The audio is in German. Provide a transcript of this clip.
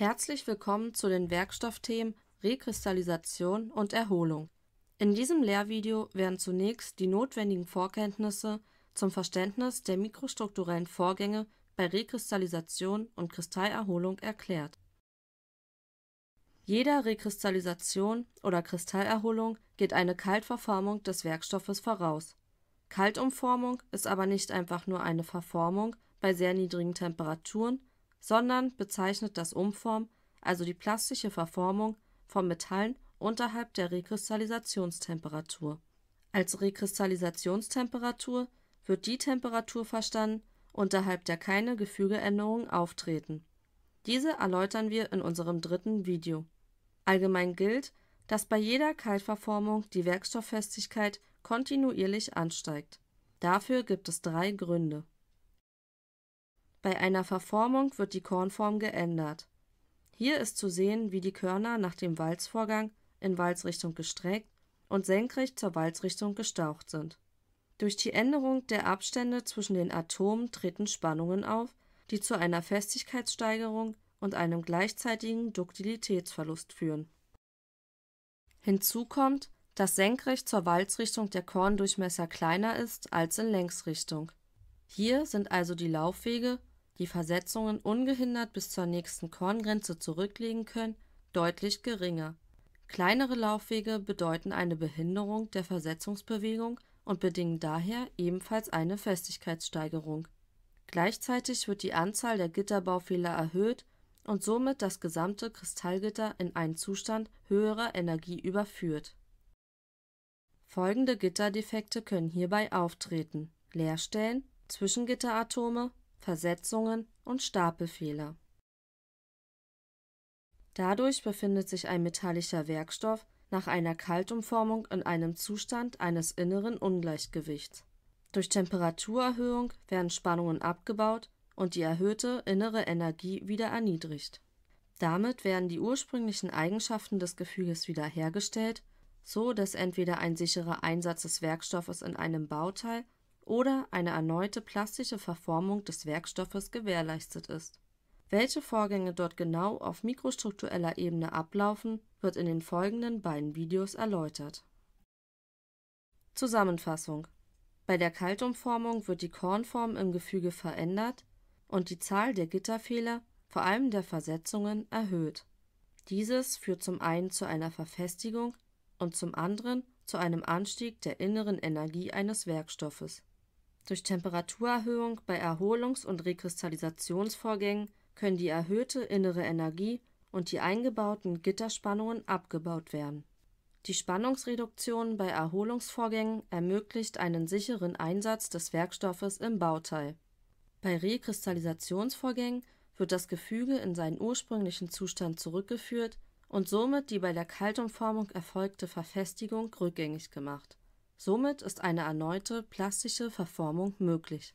Herzlich willkommen zu den Werkstoffthemen Rekristallisation und Erholung. In diesem Lehrvideo werden zunächst die notwendigen Vorkenntnisse zum Verständnis der mikrostrukturellen Vorgänge bei Rekristallisation und Kristallerholung erklärt. Jeder Rekristallisation oder Kristallerholung geht eine Kaltverformung des Werkstoffes voraus. Kaltumformung ist aber nicht einfach nur eine Verformung bei sehr niedrigen Temperaturen sondern bezeichnet das Umformen, also die plastische Verformung, von Metallen unterhalb der Rekristallisationstemperatur. Als Rekristallisationstemperatur wird die Temperatur verstanden, unterhalb der keine Gefügeänderungen auftreten. Diese erläutern wir in unserem dritten Video. Allgemein gilt, dass bei jeder Kaltverformung die Werkstofffestigkeit kontinuierlich ansteigt. Dafür gibt es drei Gründe bei einer Verformung wird die Kornform geändert. Hier ist zu sehen, wie die Körner nach dem Walzvorgang in Walzrichtung gestreckt und senkrecht zur Walzrichtung gestaucht sind. Durch die Änderung der Abstände zwischen den Atomen treten Spannungen auf, die zu einer Festigkeitssteigerung und einem gleichzeitigen Duktilitätsverlust führen. Hinzu kommt, dass senkrecht zur Walzrichtung der Korndurchmesser kleiner ist als in Längsrichtung. Hier sind also die Laufwege die Versetzungen ungehindert bis zur nächsten Korngrenze zurücklegen können, deutlich geringer. Kleinere Laufwege bedeuten eine Behinderung der Versetzungsbewegung und bedingen daher ebenfalls eine Festigkeitssteigerung. Gleichzeitig wird die Anzahl der Gitterbaufehler erhöht und somit das gesamte Kristallgitter in einen Zustand höherer Energie überführt. Folgende Gitterdefekte können hierbei auftreten: Leerstellen, Zwischengitteratome Versetzungen und Stapelfehler. Dadurch befindet sich ein metallischer Werkstoff nach einer Kaltumformung in einem Zustand eines inneren Ungleichgewichts. Durch Temperaturerhöhung werden Spannungen abgebaut und die erhöhte innere Energie wieder erniedrigt. Damit werden die ursprünglichen Eigenschaften des Gefüges wiederhergestellt, so dass entweder ein sicherer Einsatz des Werkstoffes in einem Bauteil oder eine erneute plastische Verformung des Werkstoffes gewährleistet ist. Welche Vorgänge dort genau auf mikrostruktureller Ebene ablaufen, wird in den folgenden beiden Videos erläutert. Zusammenfassung: Bei der Kaltumformung wird die Kornform im Gefüge verändert und die Zahl der Gitterfehler, vor allem der Versetzungen, erhöht. Dieses führt zum einen zu einer Verfestigung und zum anderen zu einem Anstieg der inneren Energie eines Werkstoffes durch Temperaturerhöhung bei Erholungs und Rekristallisationsvorgängen können die erhöhte innere Energie und die eingebauten Gitterspannungen abgebaut werden. Die Spannungsreduktion bei Erholungsvorgängen ermöglicht einen sicheren Einsatz des Werkstoffes im Bauteil. Bei Rekristallisationsvorgängen wird das Gefüge in seinen ursprünglichen Zustand zurückgeführt und somit die bei der Kaltumformung erfolgte Verfestigung rückgängig gemacht Somit ist eine erneute plastische Verformung möglich